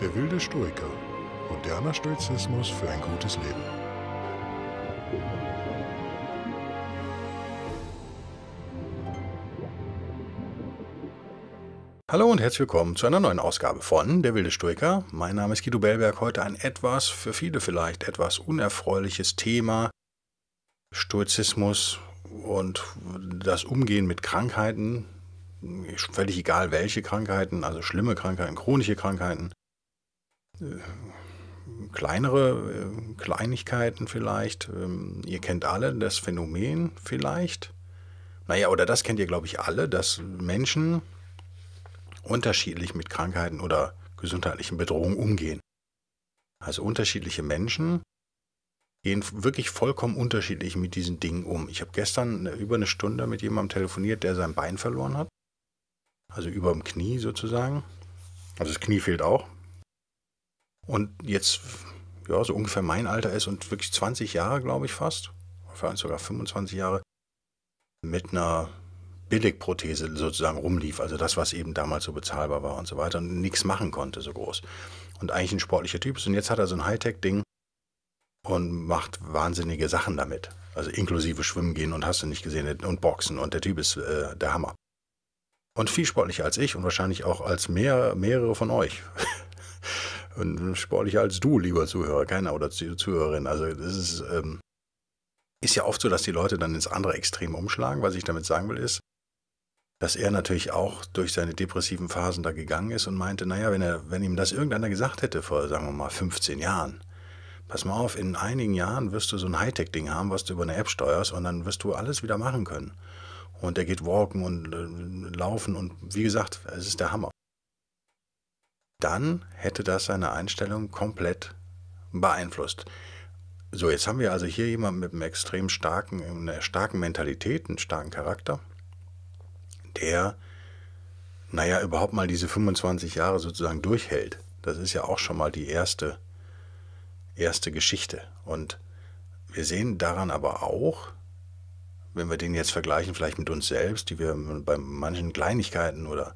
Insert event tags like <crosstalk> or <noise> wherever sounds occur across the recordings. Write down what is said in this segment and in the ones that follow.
Der wilde Stoiker. Moderner Stoizismus für ein gutes Leben. Hallo und herzlich willkommen zu einer neuen Ausgabe von Der wilde Stoiker. Mein Name ist Guido Bellberg. Heute ein etwas, für viele vielleicht etwas unerfreuliches Thema. Stoizismus und das Umgehen mit Krankheiten, völlig egal welche Krankheiten, also schlimme Krankheiten, chronische Krankheiten, äh, kleinere äh, Kleinigkeiten vielleicht. Ähm, ihr kennt alle das Phänomen vielleicht. Naja, oder das kennt ihr, glaube ich, alle, dass Menschen unterschiedlich mit Krankheiten oder gesundheitlichen Bedrohungen umgehen. Also unterschiedliche Menschen gehen wirklich vollkommen unterschiedlich mit diesen Dingen um. Ich habe gestern äh, über eine Stunde mit jemandem telefoniert, der sein Bein verloren hat. Also über dem Knie sozusagen. Also das Knie fehlt auch, und jetzt ja, so ungefähr mein Alter ist und wirklich 20 Jahre, glaube ich fast, vielleicht sogar 25 Jahre, mit einer Billigprothese sozusagen rumlief. Also das, was eben damals so bezahlbar war und so weiter und nichts machen konnte so groß. Und eigentlich ein sportlicher Typ ist. Und jetzt hat er so ein Hightech-Ding und macht wahnsinnige Sachen damit. Also inklusive Schwimmen gehen und hast du nicht gesehen und Boxen. Und der Typ ist äh, der Hammer. Und viel sportlicher als ich und wahrscheinlich auch als mehr, mehrere von euch. <laughs> und sportlicher als du, lieber Zuhörer, keiner oder Zuhörerin. Also das ist, ähm, ist ja oft so, dass die Leute dann ins andere Extrem umschlagen. Was ich damit sagen will ist, dass er natürlich auch durch seine depressiven Phasen da gegangen ist und meinte, naja, wenn, er, wenn ihm das irgendeiner gesagt hätte vor, sagen wir mal, 15 Jahren, pass mal auf, in einigen Jahren wirst du so ein Hightech-Ding haben, was du über eine App steuerst und dann wirst du alles wieder machen können. Und er geht walken und äh, laufen und wie gesagt, es ist der Hammer dann hätte das seine Einstellung komplett beeinflusst. So, jetzt haben wir also hier jemanden mit einem extrem starken, einer starken Mentalität, einem starken Charakter, der, naja, überhaupt mal diese 25 Jahre sozusagen durchhält. Das ist ja auch schon mal die erste, erste Geschichte. Und wir sehen daran aber auch, wenn wir den jetzt vergleichen, vielleicht mit uns selbst, die wir bei manchen Kleinigkeiten oder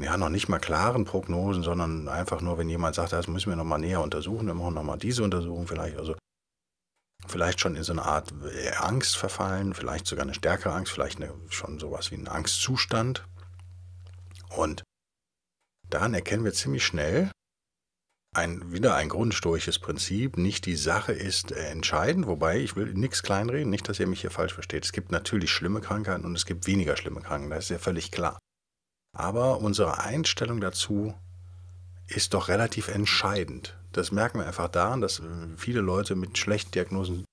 ja, noch nicht mal klaren Prognosen, sondern einfach nur, wenn jemand sagt, das müssen wir nochmal näher untersuchen, wir machen nochmal diese Untersuchung vielleicht. Also vielleicht schon in so eine Art äh, Angst verfallen, vielleicht sogar eine stärkere Angst, vielleicht eine, schon sowas wie einen Angstzustand. Und daran erkennen wir ziemlich schnell, ein, wieder ein grundstoisches Prinzip, nicht die Sache ist äh, entscheidend, wobei ich will nichts kleinreden, nicht, dass ihr mich hier falsch versteht. Es gibt natürlich schlimme Krankheiten und es gibt weniger schlimme Krankheiten, das ist ja völlig klar. Aber unsere Einstellung dazu ist doch relativ entscheidend. Das merken wir einfach daran, dass äh, viele Leute mit schlechten Diagnosen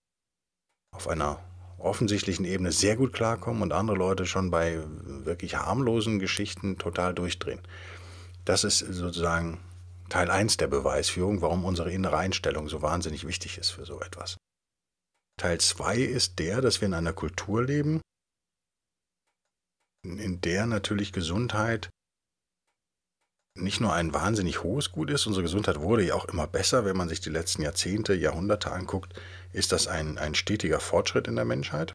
auf einer offensichtlichen Ebene sehr gut klarkommen und andere Leute schon bei äh, wirklich harmlosen Geschichten total durchdrehen. Das ist sozusagen Teil 1 der Beweisführung, warum unsere innere Einstellung so wahnsinnig wichtig ist für so etwas. Teil 2 ist der, dass wir in einer Kultur leben, in der natürlich Gesundheit nicht nur ein wahnsinnig hohes Gut ist, unsere Gesundheit wurde ja auch immer besser, wenn man sich die letzten Jahrzehnte, Jahrhunderte anguckt, ist das ein, ein stetiger Fortschritt in der Menschheit.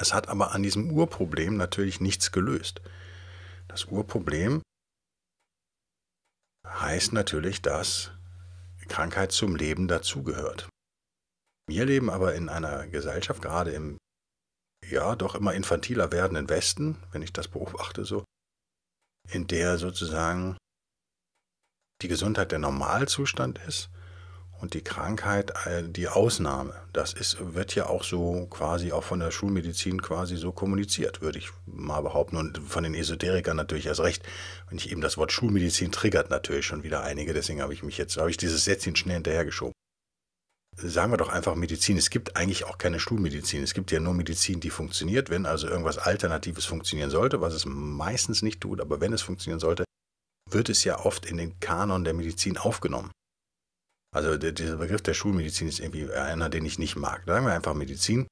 Es hat aber an diesem Urproblem natürlich nichts gelöst. Das Urproblem heißt natürlich, dass Krankheit zum Leben dazugehört. Wir leben aber in einer Gesellschaft, gerade im ja doch immer infantiler werdenden Westen, wenn ich das beobachte so, in der sozusagen die Gesundheit der Normalzustand ist und die Krankheit äh, die Ausnahme. Das ist, wird ja auch so quasi auch von der Schulmedizin quasi so kommuniziert, würde ich mal behaupten. Und von den Esoterikern natürlich erst recht. Wenn ich eben das Wort Schulmedizin triggert natürlich schon wieder einige, deswegen habe ich mich jetzt, habe ich dieses Sätzchen schnell hinterhergeschoben sagen wir doch einfach Medizin. Es gibt eigentlich auch keine Schulmedizin. Es gibt ja nur Medizin, die funktioniert. Wenn also irgendwas Alternatives funktionieren sollte, was es meistens nicht tut, aber wenn es funktionieren sollte, wird es ja oft in den Kanon der Medizin aufgenommen. Also der, dieser Begriff der Schulmedizin ist irgendwie einer, den ich nicht mag. Sagen wir einfach Medizin.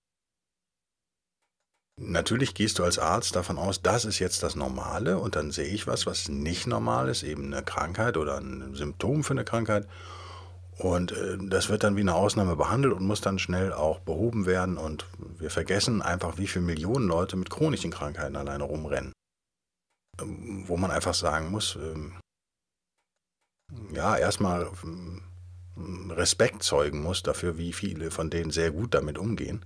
Natürlich gehst du als Arzt davon aus, das ist jetzt das Normale und dann sehe ich was, was nicht normal ist, eben eine Krankheit oder ein Symptom für eine Krankheit und äh, das wird dann wie eine Ausnahme behandelt und muss dann schnell auch behoben werden. Und wir vergessen einfach, wie viele Millionen Leute mit chronischen Krankheiten alleine rumrennen. Ähm, wo man einfach sagen muss, ähm, ja, erstmal ähm, Respekt zeugen muss dafür, wie viele von denen sehr gut damit umgehen.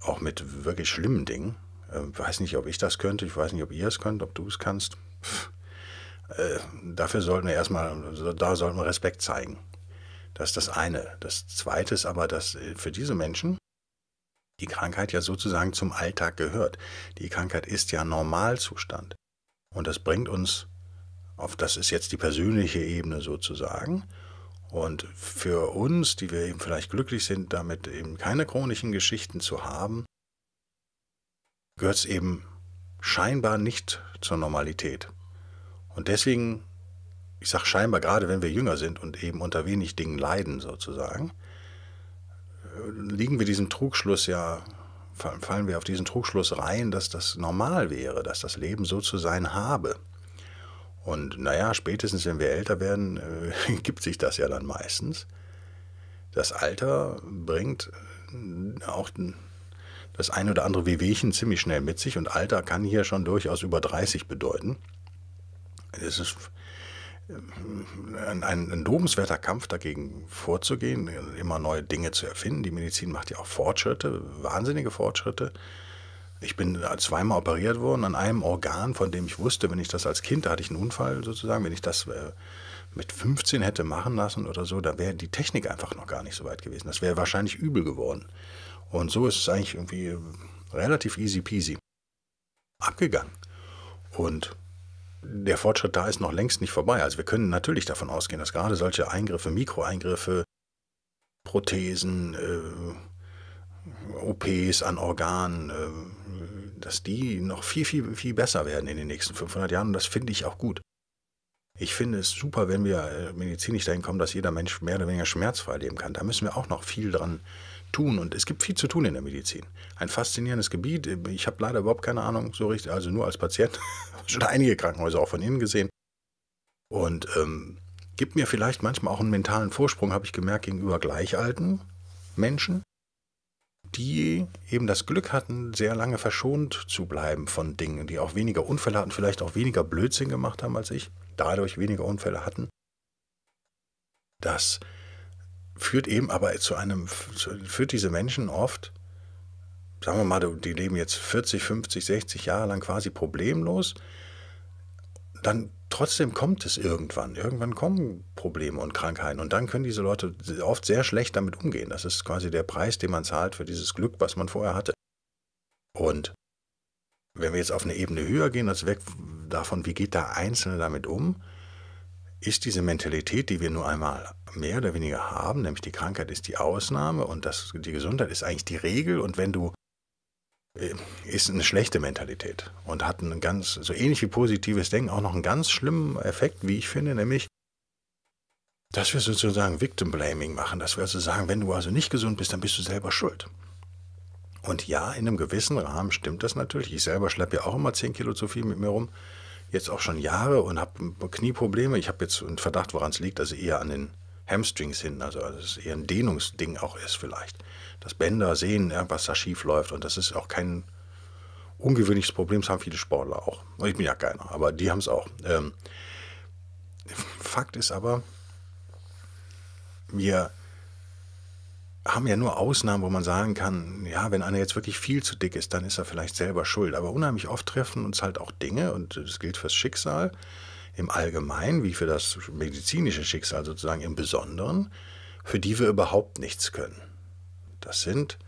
Auch mit wirklich schlimmen Dingen. Ich weiß nicht, ob ich das könnte, ich weiß nicht, ob ihr es könnt, ob du es kannst. Äh, dafür sollten wir erstmal, da sollten wir Respekt zeigen. Das ist das eine. Das zweite ist aber, dass äh, für diese Menschen die Krankheit ja sozusagen zum Alltag gehört. Die Krankheit ist ja Normalzustand. Und das bringt uns auf, das ist jetzt die persönliche Ebene sozusagen. Und für uns, die wir eben vielleicht glücklich sind, damit eben keine chronischen Geschichten zu haben, gehört es eben scheinbar nicht zur Normalität. Und deswegen ich sage scheinbar gerade, wenn wir jünger sind und eben unter wenig Dingen leiden sozusagen, äh, liegen wir diesem Trugschluss ja, fallen wir auf diesen Trugschluss rein, dass das normal wäre, dass das Leben so zu sein habe. Und naja, spätestens wenn wir älter werden, äh, <laughs> gibt sich das ja dann meistens. Das Alter bringt äh, auch das ein oder andere Wehwehchen ziemlich schnell mit sich und Alter kann hier schon durchaus über 30 bedeuten. Es ist ein, ein lobenswerter Kampf dagegen vorzugehen, immer neue Dinge zu erfinden. Die Medizin macht ja auch Fortschritte, wahnsinnige Fortschritte. Ich bin zweimal operiert worden an einem Organ, von dem ich wusste, wenn ich das als Kind, da hatte ich einen Unfall sozusagen, wenn ich das äh, mit 15 hätte machen lassen oder so, da wäre die Technik einfach noch gar nicht so weit gewesen. Das wäre wahrscheinlich übel geworden. Und so ist es eigentlich irgendwie relativ easy peasy abgegangen. Und der Fortschritt da ist noch längst nicht vorbei. Also wir können natürlich davon ausgehen, dass gerade solche Eingriffe, Mikroeingriffe, Prothesen, äh, OPs an Organen, äh, dass die noch viel, viel, viel besser werden in den nächsten 500 Jahren. Und das finde ich auch gut. Ich finde es super, wenn wir äh, medizinisch dahin kommen, dass jeder Mensch mehr oder weniger schmerzfrei leben kann. Da müssen wir auch noch viel dran äh, tun und es gibt viel zu tun in der Medizin. Ein faszinierendes Gebiet. Ich habe leider überhaupt keine Ahnung so richtig, also nur als Patient, <laughs> schon einige Krankenhäuser auch von innen gesehen. Und ähm, gibt mir vielleicht manchmal auch einen mentalen Vorsprung, habe ich gemerkt, gegenüber gleichalten Menschen, die eben das Glück hatten, sehr lange verschont zu bleiben von Dingen, die auch weniger Unfälle hatten, vielleicht auch weniger Blödsinn gemacht haben als ich, dadurch weniger Unfälle hatten. Dass führt eben aber zu einem, führt diese Menschen oft, sagen wir mal, die leben jetzt 40, 50, 60 Jahre lang quasi problemlos, dann trotzdem kommt es irgendwann. Irgendwann kommen Probleme und Krankheiten und dann können diese Leute oft sehr schlecht damit umgehen. Das ist quasi der Preis, den man zahlt für dieses Glück, was man vorher hatte. Und wenn wir jetzt auf eine Ebene höher gehen, als weg davon, wie geht der Einzelne damit um, ist diese Mentalität, die wir nur einmal mehr oder weniger haben, nämlich die Krankheit ist die Ausnahme und das, die Gesundheit ist eigentlich die Regel und wenn du äh, ist eine schlechte Mentalität und hat ein ganz, so ähnlich wie positives Denken, auch noch einen ganz schlimmen Effekt, wie ich finde, nämlich, dass wir sozusagen Victim Blaming machen, dass wir also sagen, wenn du also nicht gesund bist, dann bist du selber schuld. Und ja, in einem gewissen Rahmen stimmt das natürlich. Ich selber schleppe ja auch immer 10 Kilo zu viel mit mir rum jetzt auch schon Jahre und habe Knieprobleme. Ich habe jetzt einen Verdacht, woran es liegt, also eher an den Hamstrings hinten, also, also dass es eher ein Dehnungsding auch ist vielleicht. Dass Bänder, sehen, was da schief läuft und das ist auch kein ungewöhnliches Problem, das haben viele Sportler auch. Ich bin ja keiner, aber die haben es auch. Ähm, Fakt ist aber, mir haben ja nur Ausnahmen, wo man sagen kann, ja, wenn einer jetzt wirklich viel zu dick ist, dann ist er vielleicht selber schuld. Aber unheimlich oft treffen uns halt auch Dinge, und das gilt fürs Schicksal im Allgemeinen, wie für das medizinische Schicksal sozusagen im Besonderen, für die wir überhaupt nichts können. Das sind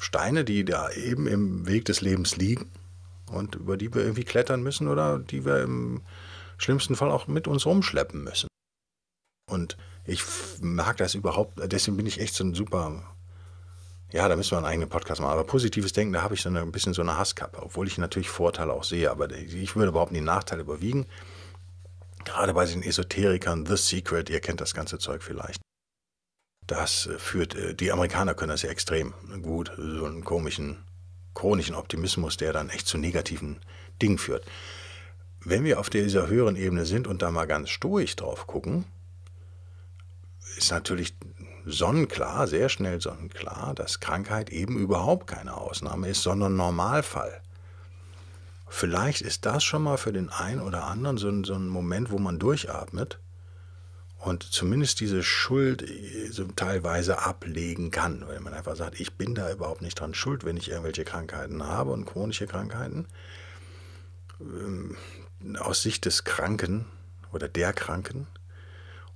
Steine, die da eben im Weg des Lebens liegen und über die wir irgendwie klettern müssen oder die wir im schlimmsten Fall auch mit uns rumschleppen müssen. Und ich mag das überhaupt, deswegen bin ich echt so ein super. Ja, da müssen wir einen eigenen Podcast machen. Aber positives Denken, da habe ich so eine, ein bisschen so eine Hasskappe, obwohl ich natürlich Vorteile auch sehe. Aber ich würde überhaupt die Nachteile überwiegen. Gerade bei den Esoterikern, The Secret, ihr kennt das ganze Zeug vielleicht. Das äh, führt, äh, die Amerikaner können das ja extrem gut, so einen komischen, chronischen Optimismus, der dann echt zu negativen Dingen führt. Wenn wir auf dieser höheren Ebene sind und da mal ganz stoisch drauf gucken, ist natürlich sonnenklar, sehr schnell sonnenklar, dass Krankheit eben überhaupt keine Ausnahme ist, sondern Normalfall. Vielleicht ist das schon mal für den einen oder anderen so ein, so ein Moment, wo man durchatmet und zumindest diese Schuld äh, so teilweise ablegen kann, wenn man einfach sagt, ich bin da überhaupt nicht dran schuld, wenn ich irgendwelche Krankheiten habe und chronische Krankheiten. Ähm, aus Sicht des Kranken oder der Kranken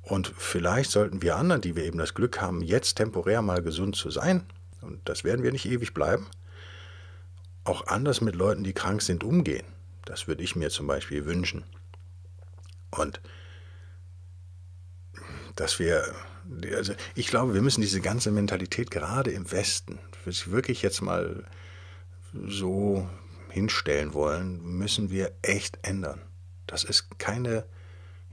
und vielleicht sollten wir anderen, die wir eben das Glück haben, jetzt temporär mal gesund zu sein, und das werden wir nicht ewig bleiben, auch anders mit Leuten, die krank sind, umgehen. Das würde ich mir zum Beispiel wünschen. Und dass wir, also ich glaube, wir müssen diese ganze Mentalität gerade im Westen, wenn wirklich jetzt mal so hinstellen wollen, müssen wir echt ändern. Das ist keine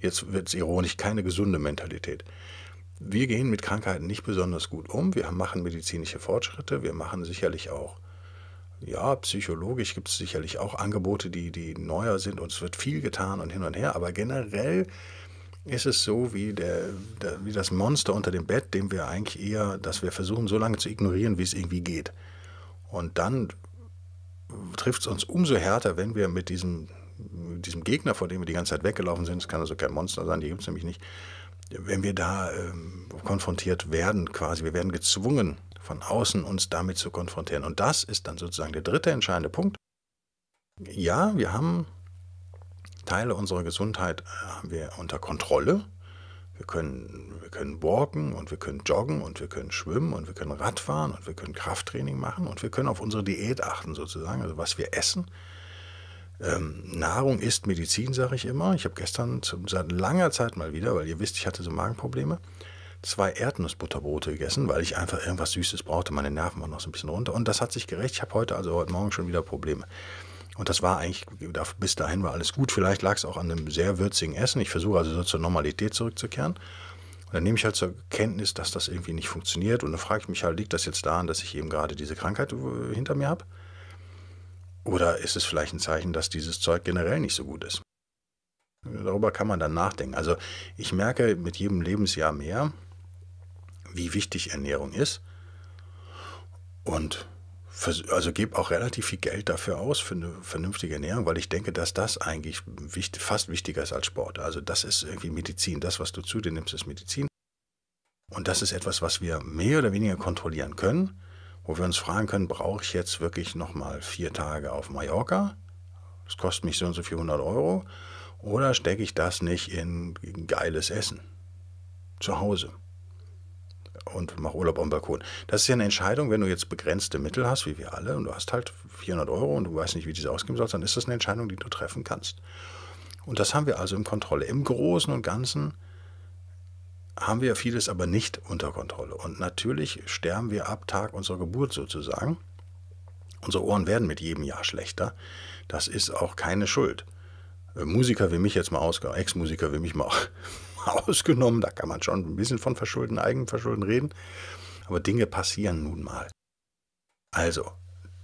jetzt wird es ironisch, keine gesunde Mentalität. Wir gehen mit Krankheiten nicht besonders gut um. Wir machen medizinische Fortschritte. Wir machen sicherlich auch, ja, psychologisch gibt es sicherlich auch Angebote, die, die neuer sind. Und es wird viel getan und hin und her. Aber generell ist es so wie, der, der, wie das Monster unter dem Bett, dem wir eigentlich eher, dass wir versuchen, so lange zu ignorieren, wie es irgendwie geht. Und dann trifft es uns umso härter, wenn wir mit diesem diesem Gegner, vor dem wir die ganze Zeit weggelaufen sind, es kann also kein Monster sein, die gibt es nämlich nicht, wenn wir da ähm, konfrontiert werden, quasi, wir werden gezwungen, von außen uns damit zu konfrontieren. Und das ist dann sozusagen der dritte entscheidende Punkt. Ja, wir haben Teile unserer Gesundheit äh, haben wir unter Kontrolle. Wir können, wir können walken und wir können joggen und wir können schwimmen und wir können Radfahren und wir können Krafttraining machen und wir können auf unsere Diät achten sozusagen, also was wir essen. Ähm, Nahrung ist Medizin, sage ich immer. Ich habe gestern zum, seit langer Zeit mal wieder, weil ihr wisst, ich hatte so Magenprobleme, zwei Erdnussbutterbrote gegessen, weil ich einfach irgendwas Süßes brauchte. Meine Nerven waren noch so ein bisschen runter. Und das hat sich gerecht. Ich habe heute, also heute Morgen schon wieder Probleme. Und das war eigentlich, bis dahin war alles gut. Vielleicht lag es auch an einem sehr würzigen Essen. Ich versuche also so zur Normalität zurückzukehren. Und dann nehme ich halt zur Kenntnis, dass das irgendwie nicht funktioniert. Und dann frage ich mich halt, liegt das jetzt daran, dass ich eben gerade diese Krankheit äh, hinter mir habe? Oder ist es vielleicht ein Zeichen, dass dieses Zeug generell nicht so gut ist? Darüber kann man dann nachdenken. Also ich merke mit jedem Lebensjahr mehr, wie wichtig Ernährung ist. Und also gebe auch relativ viel Geld dafür aus, für eine vernünftige Ernährung, weil ich denke, dass das eigentlich wichtig, fast wichtiger ist als Sport. Also das ist irgendwie Medizin. Das, was du zu dir nimmst, ist Medizin. Und das ist etwas, was wir mehr oder weniger kontrollieren können wo wir uns fragen können, brauche ich jetzt wirklich nochmal vier Tage auf Mallorca? Das kostet mich so und so 400 Euro. Oder stecke ich das nicht in geiles Essen? Zu Hause. Und mache Urlaub am Balkon. Das ist ja eine Entscheidung, wenn du jetzt begrenzte Mittel hast, wie wir alle, und du hast halt 400 Euro und du weißt nicht, wie du sie ausgeben sollst, dann ist das eine Entscheidung, die du treffen kannst. Und das haben wir also im Kontrolle. Im Großen und Ganzen haben wir vieles aber nicht unter Kontrolle. Und natürlich sterben wir ab Tag unserer Geburt sozusagen. Unsere Ohren werden mit jedem Jahr schlechter. Das ist auch keine Schuld. Äh, Musiker wie mich jetzt mal ausgenommen, Ex-Musiker wie mich <laughs> mal ausgenommen, da kann man schon ein bisschen von Verschulden, Eigenverschulden reden. Aber Dinge passieren nun mal. Also,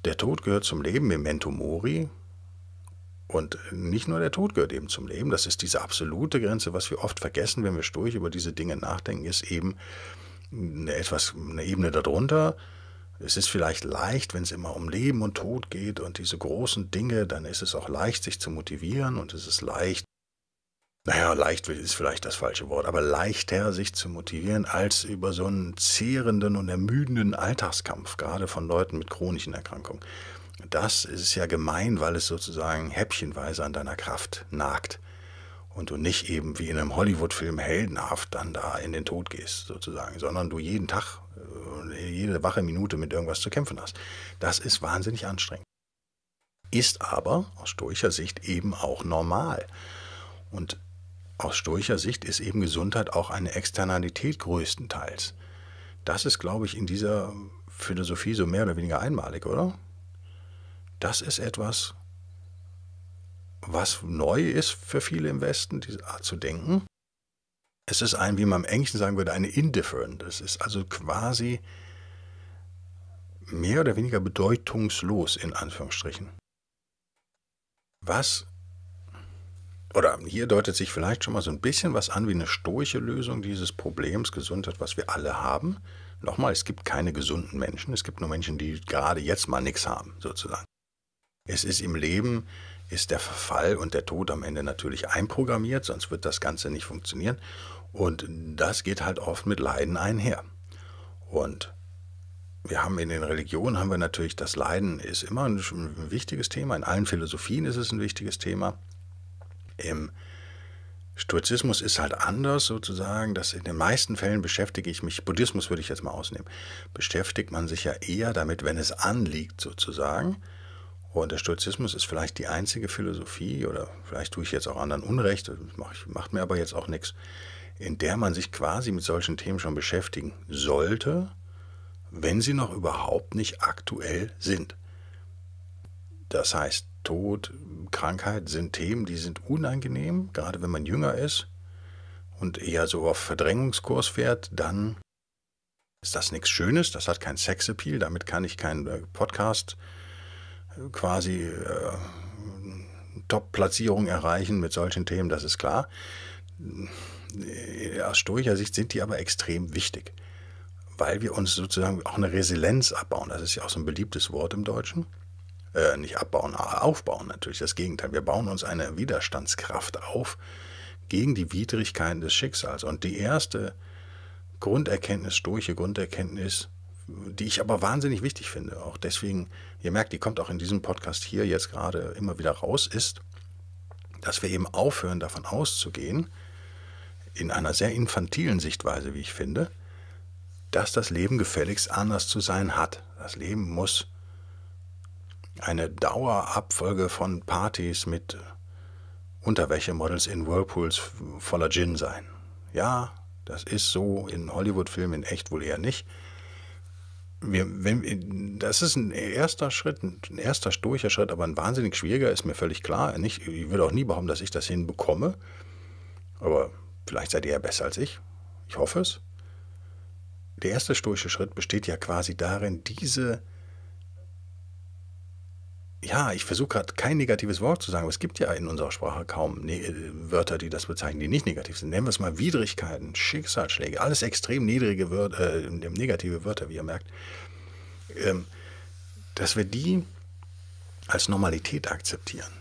der Tod gehört zum Leben, Memento Mori, und nicht nur der Tod gehört eben zum Leben, das ist diese absolute Grenze, was wir oft vergessen, wenn wir durch über diese Dinge nachdenken, ist eben eine etwas eine Ebene darunter. Es ist vielleicht leicht, wenn es immer um Leben und Tod geht und diese großen Dinge, dann ist es auch leicht, sich zu motivieren und es ist leicht, naja, leicht ist vielleicht das falsche Wort, aber leichter sich zu motivieren, als über so einen zehrenden und ermüdenden Alltagskampf, gerade von Leuten mit chronischen Erkrankungen das ist ja gemein, weil es sozusagen häppchenweise an deiner Kraft nagt und du nicht eben wie in einem Hollywood-Film heldenhaft dann da in den Tod gehst, sozusagen, sondern du jeden Tag, äh, jede wache Minute mit irgendwas zu kämpfen hast. Das ist wahnsinnig anstrengend. Ist aber aus stoischer Sicht eben auch normal. Und aus stoischer Sicht ist eben Gesundheit auch eine Externalität größtenteils. Das ist, glaube ich, in dieser Philosophie so mehr oder weniger einmalig, oder? das ist etwas, was neu ist für viele im Westen, diese Art zu denken. Es ist ein, wie man im Englischen sagen würde, eine indifferent. Es ist also quasi mehr oder weniger bedeutungslos in Anführungsstrichen. Was, oder hier deutet sich vielleicht schon mal so ein bisschen was an wie eine stoische Lösung dieses Problems Gesundheit, was wir alle haben. Nochmal, es gibt keine gesunden Menschen, es gibt nur Menschen, die gerade jetzt mal nichts haben, sozusagen. Es ist im Leben, ist der Verfall und der Tod am Ende natürlich einprogrammiert, sonst wird das Ganze nicht funktionieren. Und das geht halt oft mit Leiden einher. Und wir haben in den Religionen haben wir natürlich das Leiden ist immer ein, ein wichtiges Thema. In allen Philosophien ist es ein wichtiges Thema. Im Stoizismus ist halt anders sozusagen, dass in den meisten Fällen beschäftige ich mich, Buddhismus würde ich jetzt mal ausnehmen, beschäftigt man sich ja eher damit, wenn es anliegt sozusagen. Und der Stoizismus ist vielleicht die einzige Philosophie, oder vielleicht tue ich jetzt auch anderen Unrecht, macht mir aber jetzt auch nichts, in der man sich quasi mit solchen Themen schon beschäftigen sollte, wenn sie noch überhaupt nicht aktuell sind. Das heißt, Tod, Krankheit sind Themen, die sind unangenehm, gerade wenn man jünger ist und eher so auf Verdrängungskurs fährt, dann ist das nichts Schönes, das hat keinen Sexappeal, damit kann ich keinen äh, Podcast quasi äh, Top-Platzierung erreichen mit solchen Themen, das ist klar. Äh, aus stoischer Sicht sind die aber extrem wichtig, weil wir uns sozusagen auch eine Resilienz abbauen. Das ist ja auch so ein beliebtes Wort im Deutschen. Äh, nicht abbauen, aufbauen natürlich, das Gegenteil. Wir bauen uns eine Widerstandskraft auf gegen die Widrigkeiten des Schicksals. Und die erste Grunderkenntnis, stoische Grunderkenntnis, die ich aber wahnsinnig wichtig finde. Auch deswegen, ihr merkt, die kommt auch in diesem Podcast hier jetzt gerade immer wieder raus, ist, dass wir eben aufhören, davon auszugehen, in einer sehr infantilen Sichtweise, wie ich finde, dass das Leben gefälligst anders zu sein hat. Das Leben muss eine Dauerabfolge von Partys mit Unterwäschemodels in Whirlpools voller Gin sein. Ja, das ist so in Hollywood-Filmen in echt wohl eher nicht, wir, wenn, das ist ein erster Schritt, ein erster stoischer Schritt, aber ein wahnsinnig schwieriger ist mir völlig klar. Nicht, ich würde auch nie behaupten, dass ich das hinbekomme. Aber vielleicht seid ihr ja besser als ich. Ich hoffe es. Der erste stoische Schritt besteht ja quasi darin, diese ja, ich versuche gerade kein negatives Wort zu sagen, aber es gibt ja in unserer Sprache kaum ne äh, Wörter, die das bezeichnen, die nicht negativ sind. Nennen wir es mal Widrigkeiten, Schicksalsschläge, alles extrem niedrige Wörter, äh, negative Wörter, wie ihr merkt, ähm, dass wir die als Normalität akzeptieren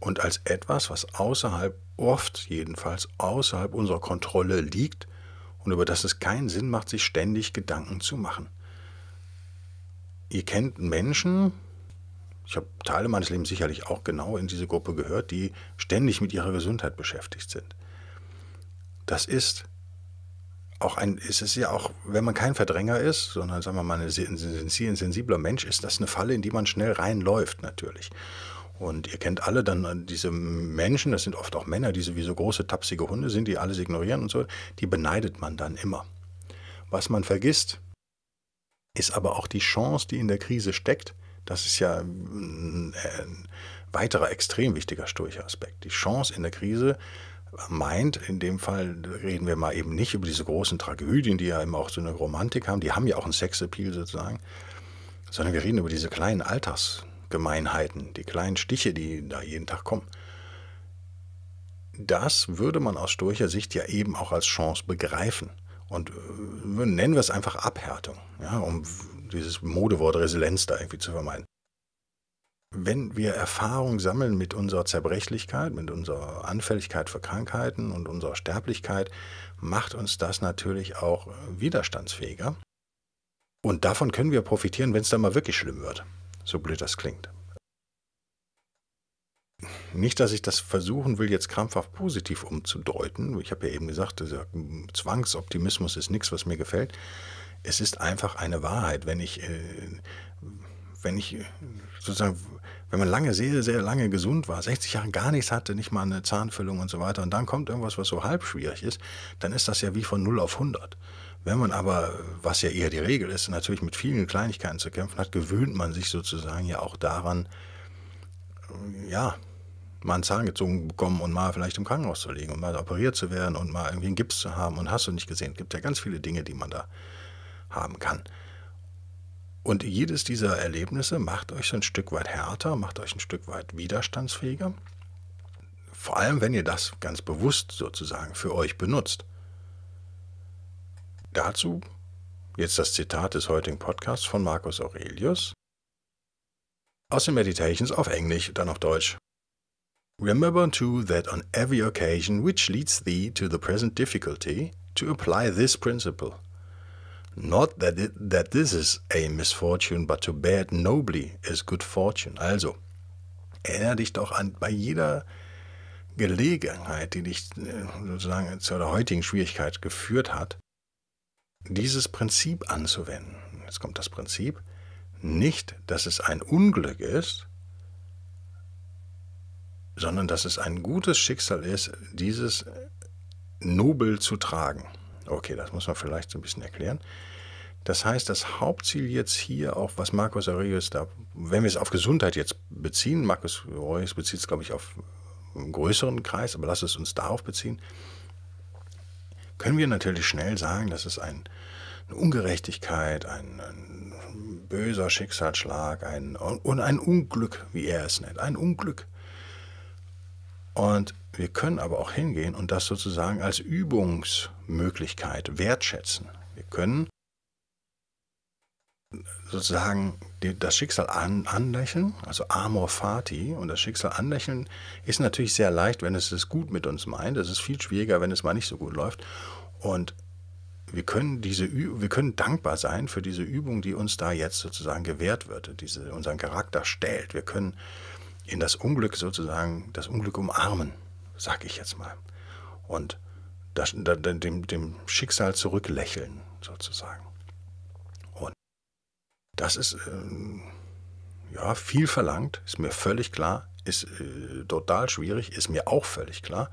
und als etwas, was außerhalb, oft jedenfalls außerhalb unserer Kontrolle liegt und über das es keinen Sinn macht, sich ständig Gedanken zu machen ihr kennt Menschen, ich habe Teile meines Lebens sicherlich auch genau in diese Gruppe gehört, die ständig mit ihrer Gesundheit beschäftigt sind. Das ist auch ein, es ja auch, wenn man kein Verdränger ist, sondern sagen wir mal ein sensibler Mensch, ist das eine Falle, in die man schnell reinläuft natürlich. Und ihr kennt alle dann äh, diese Menschen, das sind oft auch Männer, die sowieso große tapsige Hunde sind, die alles ignorieren und so, die beneidet man dann immer. Was man vergisst, ist aber auch die Chance, die in der Krise steckt. Das ist ja ein, weiterer extrem wichtiger Sturche-Aspekt. Die Chance in der Krise meint, in dem Fall reden wir mal eben nicht über diese großen Tragödien, die ja immer auch so eine Romantik haben, die haben ja auch einen Sexappeal sozusagen, sondern wir reden über diese kleinen Alltagsgemeinheiten, die kleinen Stiche, die da jeden Tag kommen. Das würde man aus Sturcher Sicht ja eben auch als Chance begreifen und äh, nennen wir es einfach Abhärtung, ja, um dieses Modewort Resilienz da irgendwie zu vermeiden. Wenn wir Erfahrung sammeln mit unserer Zerbrechlichkeit, mit unserer Anfälligkeit für Krankheiten und unserer Sterblichkeit, macht uns das natürlich auch widerstandsfähiger. Und davon können wir profitieren, wenn es dann mal wirklich schlimm wird. So blöd das klingt. Nicht, dass ich das versuchen will, jetzt krampfhaft positiv umzudeuten. Ich habe ja eben gesagt, dieser Zwangsoptimismus ist nichts, was mir gefällt. Es ist einfach eine Wahrheit. Wenn ich, äh, wenn ich äh, sozusagen, wenn man lange, sehr, sehr lange gesund war, 60 Jahre gar nichts hatte, nicht mal eine Zahnfüllung und so weiter, und dann kommt irgendwas, was so halb schwierig ist, dann ist das ja wie von 0 auf 100. Wenn man aber, was ja eher die Regel ist, natürlich mit vielen Kleinigkeiten zu kämpfen hat, gewöhnt man sich sozusagen ja auch daran, ja, mal einen Zahn gezogen bekommen und mal vielleicht im Krankenhaus zu liegen und mal operiert zu werden und mal irgendwie einen Gips zu haben und hast du nicht gesehen. Es gibt ja ganz viele Dinge, die man da haben kann. Und jedes dieser Erlebnisse macht euch so ein Stück weit härter, macht euch ein Stück weit widerstandsfähiger. Vor allem, wenn ihr das ganz bewusst sozusagen für euch benutzt. Dazu jetzt das Zitat des heutigen Podcasts von Marcus Aurelius aus den Meditations auf Englisch, dann auf Deutsch. Remember too that on every occasion which leads thee to the present difficulty, to apply this principle. Not that, it, that this is a misfortune, but to bear it nobly is good fortune. Also, erinnere dich doch an bei jeder Gelegenheit, die dich äh, sozusagen zu der heutigen Schwierigkeit geführt hat, dieses Prinzip anzuwenden. Jetzt kommt das Prinzip nicht, dass es ein Unglück ist, sondern dass es ein gutes Schicksal ist, dieses nobel zu tragen. Okay, das muss man vielleicht so ein bisschen erklären. Das heißt, das Hauptziel jetzt hier, auch was Markus Aurelius da, wenn wir es auf Gesundheit jetzt beziehen, Markus Aurelius bezieht es, glaube ich, auf einen größeren Kreis, aber lass es uns darauf beziehen, können wir natürlich schnell sagen, dass es ein, eine Ungerechtigkeit, ein, ein böser Schicksalsschlag, ein, und ein Unglück, wie er es nennt, ein Unglück. Und wir können aber auch hingehen und das sozusagen als Übungsmöglichkeit wertschätzen. Wir können sozusagen das Schicksal an, anlächeln, also Amor Fati, und das Schicksal anlächeln ist natürlich sehr leicht, wenn es es gut mit uns meint. Es ist viel schwieriger, wenn es mal nicht so gut läuft. Und wir können diese wir können dankbar sein für diese Übung, die uns da jetzt sozusagen gewährt wird, diese unseren Charakter stellt. Wir können in das Unglück sozusagen das Unglück umarmen, sag ich jetzt mal, und das, dem, dem Schicksal zurücklächeln sozusagen. Und das ist ähm, ja viel verlangt, ist mir völlig klar, ist äh, total schwierig, ist mir auch völlig klar,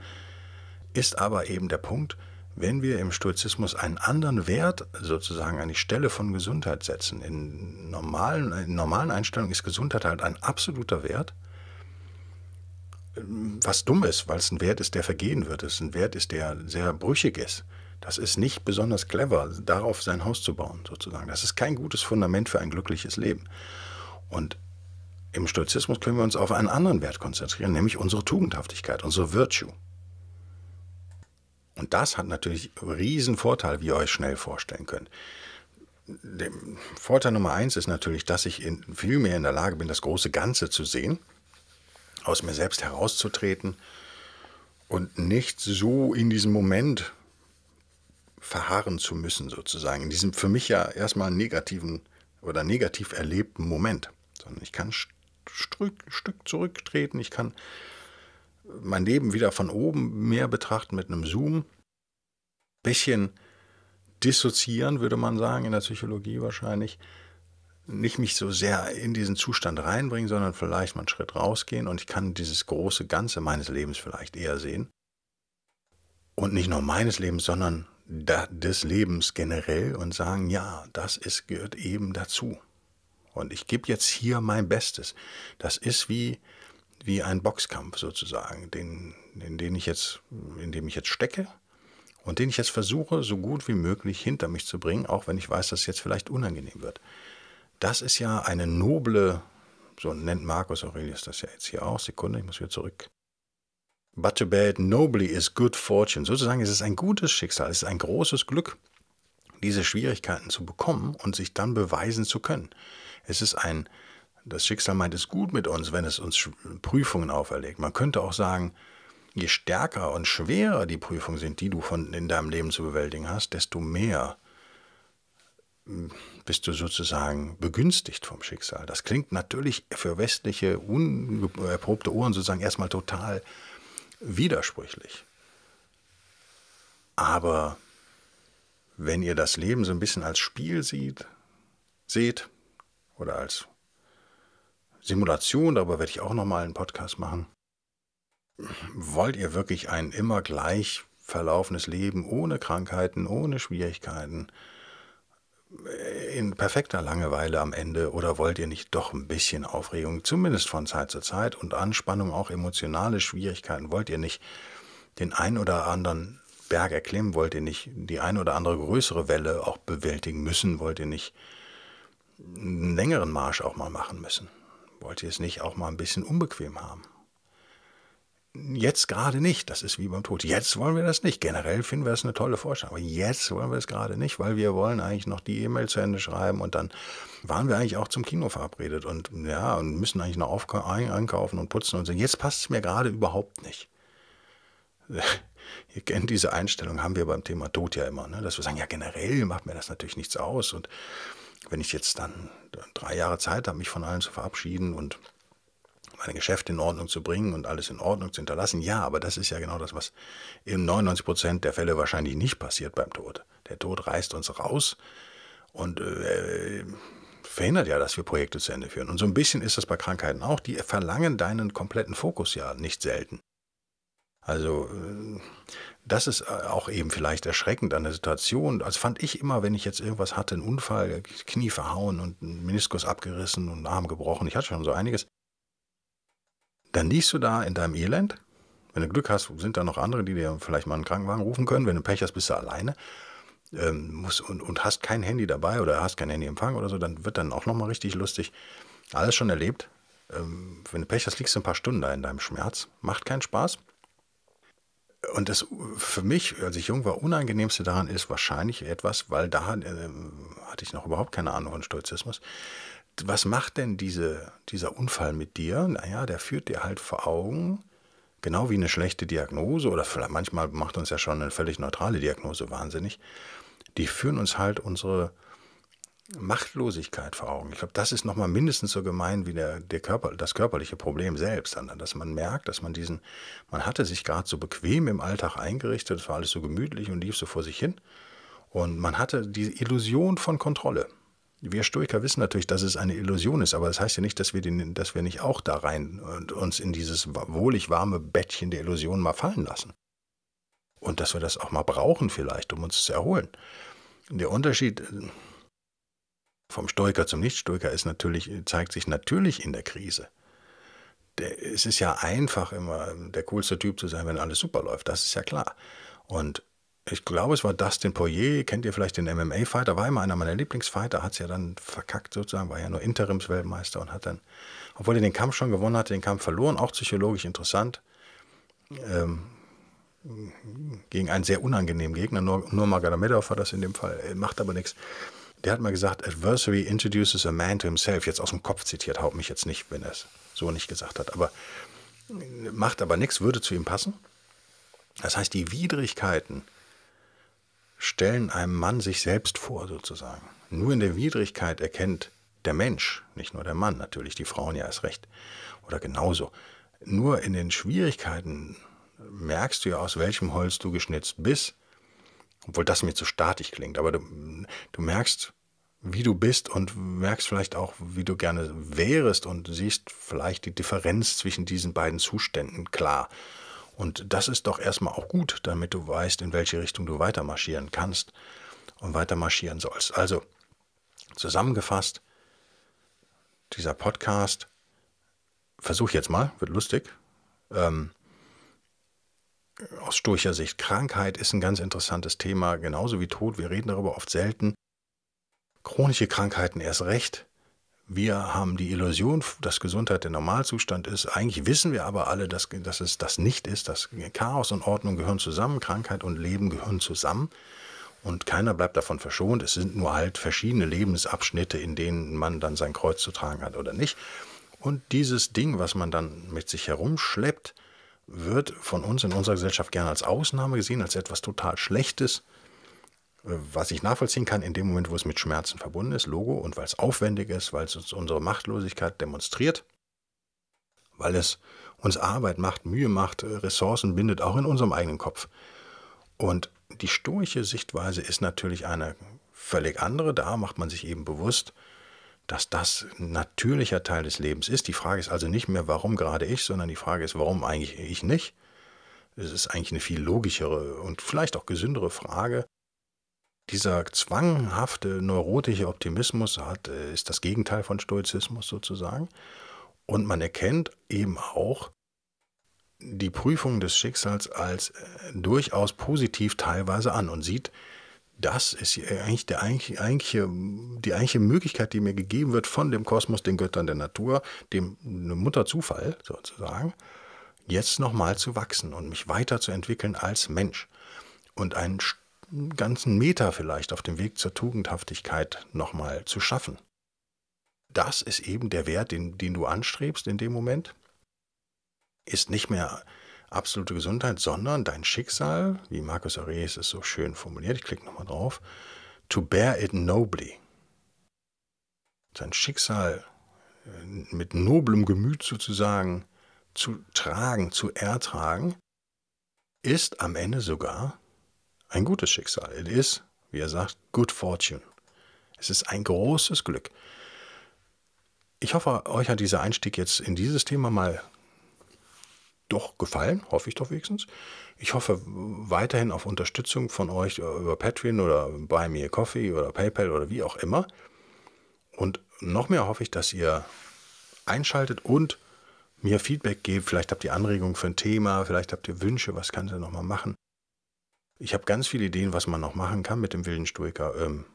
ist aber eben der Punkt wenn wir im Stoizismus einen anderen Wert sozusagen an die Stelle von Gesundheit setzen. In normalen, in normalen Einstellungen ist Gesundheit halt ein absoluter Wert, was dumm ist, weil es ein Wert ist, der vergehen wird. Es ist ein Wert ist, der sehr brüchig ist. Das ist nicht besonders clever, darauf sein Haus zu bauen, sozusagen. Das ist kein gutes Fundament für ein glückliches Leben. Und im Stoizismus können wir uns auf einen anderen Wert konzentrieren, nämlich unsere Tugendhaftigkeit, unsere Virtue. Und das hat natürlich riesen Vorteil, wie ihr euch schnell vorstellen könnt. Der Vorteil Nummer eins ist natürlich, dass ich in, viel mehr in der Lage bin, das große Ganze zu sehen, aus mir selbst herauszutreten und nicht so in diesem Moment verharren zu müssen, sozusagen. In diesem für mich ja erstmal negativen oder negativ erlebten Moment. Sondern ich kann ein Stück zurücktreten, ich kann mein Leben wieder von oben mehr betrachten mit einem Zoom. Bisschen dissoziieren, würde man sagen, in der Psychologie wahrscheinlich. Nicht mich so sehr in diesen Zustand reinbringen, sondern vielleicht mal einen Schritt rausgehen und ich kann dieses große Ganze meines Lebens vielleicht eher sehen. Und nicht nur meines Lebens, sondern des Lebens generell und sagen, ja, das ist, gehört eben dazu. Und ich gebe jetzt hier mein Bestes. Das ist wie, wie ein Boxkampf sozusagen, den, in den ich jetzt, in dem ich jetzt stecke und den ich jetzt versuche, so gut wie möglich hinter mich zu bringen, auch wenn ich weiß, dass es jetzt vielleicht unangenehm wird. Das ist ja eine noble, so nennt Markus Aurelius das ja jetzt hier auch. Sekunde, ich muss wieder zurück. But to bad nobly is good fortune. Sozusagen ist es ein gutes Schicksal, es ist ein großes Glück, diese Schwierigkeiten zu bekommen und sich dann beweisen zu können. Es ist ein das Schicksal meint es gut mit uns, wenn es uns Prüfungen auferlegt. Man könnte auch sagen, je stärker und schwerer die Prüfungen sind, die du von, in deinem Leben zu bewältigen hast, desto mehr hm, bist du sozusagen begünstigt vom Schicksal. Das klingt natürlich für westliche, unerprobte Ohren sozusagen erstmal total widersprüchlich. Aber wenn ihr das Leben so ein bisschen als Spiel sieht, seht oder als Simulation, darüber werde ich auch nochmal einen Podcast machen. Wollt ihr wirklich ein immer gleich verlaufenes Leben ohne Krankheiten, ohne Schwierigkeiten, in perfekter Langeweile am Ende oder wollt ihr nicht doch ein bisschen Aufregung, zumindest von Zeit zu Zeit und Anspannung, auch emotionale Schwierigkeiten? Wollt ihr nicht den ein oder anderen Berg erklimmen? Wollt ihr nicht die ein oder andere größere Welle auch bewältigen müssen? Wollt ihr nicht einen längeren Marsch auch mal machen müssen? Wollt ihr es nicht auch mal ein bisschen unbequem haben? Jetzt gerade nicht, das ist wie beim Tod. Jetzt wollen wir das nicht. Generell finden wir es eine tolle Vorstellung, aber jetzt wollen wir es gerade nicht, weil wir wollen eigentlich noch die E-Mail zu Ende schreiben und dann waren wir eigentlich auch zum Kino verabredet und ja, und müssen eigentlich noch auf, einkaufen und putzen und so. Jetzt passt es mir gerade überhaupt nicht. <laughs> Ihr kennt diese Einstellung, haben wir beim Thema Tod ja immer, ne? dass wir sagen, ja generell macht mir das natürlich nichts aus und wenn ich jetzt dann drei Jahre Zeit habe, mich von allen zu verabschieden und meine Geschäfte in Ordnung zu bringen und alles in Ordnung zu hinterlassen. Ja, aber das ist ja genau das, was in 99 Prozent der Fälle wahrscheinlich nicht passiert beim Tod. Der Tod reißt uns raus und äh, verhindert ja, dass wir Projekte zu Ende führen. Und so ein bisschen ist das bei Krankheiten auch. Die verlangen deinen kompletten Fokus ja nicht selten. Also äh, das ist äh, auch eben vielleicht erschreckend an der Situation. Das also, fand ich immer, wenn ich jetzt irgendwas hatte, einen Unfall, Knie verhauen und einen Meniskus abgerissen und Arm gebrochen, ich hatte schon so einiges, dann liegst du da in deinem Elend. Wenn du Glück hast, sind da noch andere, die dir vielleicht mal einen Krankenwagen rufen können. Wenn du Pech hast, bist du alleine ähm, musst und, und hast kein Handy dabei oder hast kein Handyempfang oder so, dann wird dann auch nochmal richtig lustig. Alles schon erlebt. Ähm, wenn du Pech hast, liegst du ein paar Stunden da in deinem Schmerz. Macht keinen Spaß und das für mich, als ich jung war, unangenehmste daran ist wahrscheinlich etwas, weil da äh, hatte ich noch überhaupt keine Ahnung von Stoizismus. Was macht denn diese, dieser Unfall mit dir? Naja, der führt dir halt vor Augen, genau wie eine schlechte Diagnose oder vielleicht manchmal macht uns ja schon eine völlig neutrale Diagnose wahnsinnig. Die führen uns halt unsere Machtlosigkeit vor Augen. Ich glaube, das ist nochmal mindestens so gemein wie der, der Körper, das körperliche Problem selbst, dass man merkt, dass man diesen, man hatte sich gerade so bequem im Alltag eingerichtet, es war alles so gemütlich und lief so vor sich hin. Und man hatte die Illusion von Kontrolle. Wir Stoiker wissen natürlich, dass es eine Illusion ist, aber das heißt ja nicht, dass wir, den, dass wir nicht auch da rein und uns in dieses wohlig warme Bettchen der Illusion mal fallen lassen. Und dass wir das auch mal brauchen vielleicht, um uns zu erholen. Der Unterschied äh, vom Stoiker zum Nichtstoiker ist natürlich, zeigt sich natürlich in der Krise. Der, es ist ja einfach, immer der coolste Typ zu sein, wenn alles super läuft. Das ist ja klar. Und ich glaube, es war Dustin Poirier, kennt ihr vielleicht den MMA-Fighter, war immer einer meiner Lieblingsfighter, hat es ja dann verkackt sozusagen, war ja nur Interimsweltmeister und hat dann, obwohl er den Kampf schon gewonnen hatte, den Kampf verloren, auch psychologisch interessant, ähm, gegen einen sehr unangenehmen Gegner, nur, nur Magdamedov war das in dem Fall, macht aber nichts der hat mal gesagt, Adversary introduces a man to himself. Jetzt aus dem Kopf zitiert, haut mich jetzt nicht, wenn er es so nicht gesagt hat. Aber macht aber nichts, würde zu ihm passen. Das heißt, die Widrigkeiten stellen einem Mann sich selbst vor, sozusagen. Nur in der Widrigkeit erkennt der Mensch, nicht nur der Mann, natürlich die Frauen ja erst recht. Oder genauso. Nur in den Schwierigkeiten merkst du ja, aus welchem Holz du geschnitzt bist obwohl das mir zu statisch klingt, aber du, du merkst, wie du bist und merkst vielleicht auch, wie du gerne wärest und siehst vielleicht die Differenz zwischen diesen beiden Zuständen klar. Und das ist doch erstmal auch gut, damit du weißt, in welche Richtung du weiter marschieren kannst und weiter marschieren sollst. Also zusammengefasst, dieser Podcast, versuch jetzt mal, wird lustig, ähm, aus stoischer Sicht. Krankheit ist ein ganz interessantes Thema, genauso wie Tod. Wir reden darüber oft selten. Chronische Krankheiten erst recht. Wir haben die Illusion, dass Gesundheit der Normalzustand ist. Eigentlich wissen wir aber alle, dass, dass es das nicht ist. Dass Chaos und Ordnung gehören zusammen, Krankheit und Leben gehören zusammen. Und keiner bleibt davon verschont. Es sind nur halt verschiedene Lebensabschnitte, in denen man dann sein Kreuz zu tragen hat oder nicht. Und dieses Ding, was man dann mit sich herumschleppt, wird von uns in unserer Gesellschaft gerne als Ausnahme gesehen, als etwas total Schlechtes, äh, was ich nachvollziehen kann in dem Moment, wo es mit Schmerzen verbunden ist, Logo, und weil es aufwendig ist, weil es uns unsere Machtlosigkeit demonstriert, weil es uns Arbeit macht, Mühe macht, äh, Ressourcen bindet, auch in unserem eigenen Kopf. Und die stoische Sichtweise ist natürlich eine völlig andere. Da macht man sich eben bewusst, dass das ein natürlicher Teil des Lebens ist. Die Frage ist also nicht mehr, warum gerade ich, sondern die Frage ist, warum eigentlich ich nicht. Es ist eigentlich eine viel logischere und vielleicht auch gesündere Frage. Dieser zwanghafte, neurotische Optimismus hat, äh, ist das Gegenteil von Stoizismus sozusagen. Und man erkennt eben auch die Prüfung des Schicksals als äh, durchaus positiv teilweise an und sieht, das ist eigentlich, der, eigentliche, die eigentliche Möglichkeit, die mir gegeben wird von dem Kosmos, den Göttern der Natur, dem Mutterzufall sozusagen, jetzt nochmal zu wachsen und mich weiterzuentwickeln als Mensch und einen ganzen Meter vielleicht auf dem Weg zur Tugendhaftigkeit nochmal zu schaffen. Das ist eben der Wert, den, den du anstrebst in dem Moment. Ist nicht mehr absolute Gesundheit, sondern dein Schicksal, wie Markus Aurelius es so schön formuliert, ich klicke nochmal drauf, to bear it nobly. Sein Schicksal äh, mit noblem Gemüt sozusagen zu tragen, zu ertragen, ist am Ende sogar ein gutes Schicksal. It is, wie er sagt, good fortune. Es ist ein großes Glück. Ich hoffe, euch hat dieser Einstieg jetzt in dieses Thema mal doch gefallen, hoffe ich doch wenigstens. Ich hoffe weiterhin auf Unterstützung von euch äh, über Patreon oder Buy Me a Coffee oder PayPal oder wie auch immer. Und noch mehr hoffe ich, dass ihr einschaltet und mir Feedback gebt. Vielleicht habt ihr Anregungen für ein Thema, vielleicht habt ihr Wünsche, was kann noch mal machen. Ich habe ganz viele Ideen, was man noch machen kann mit dem wilden Stoiker. Ähm,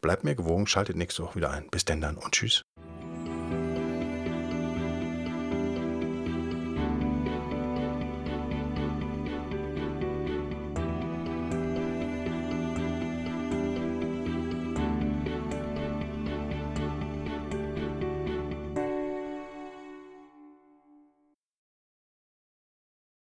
bleibt mir gewogen, schaltet nächste Woche wieder ein. Bis denn dann und tschüss.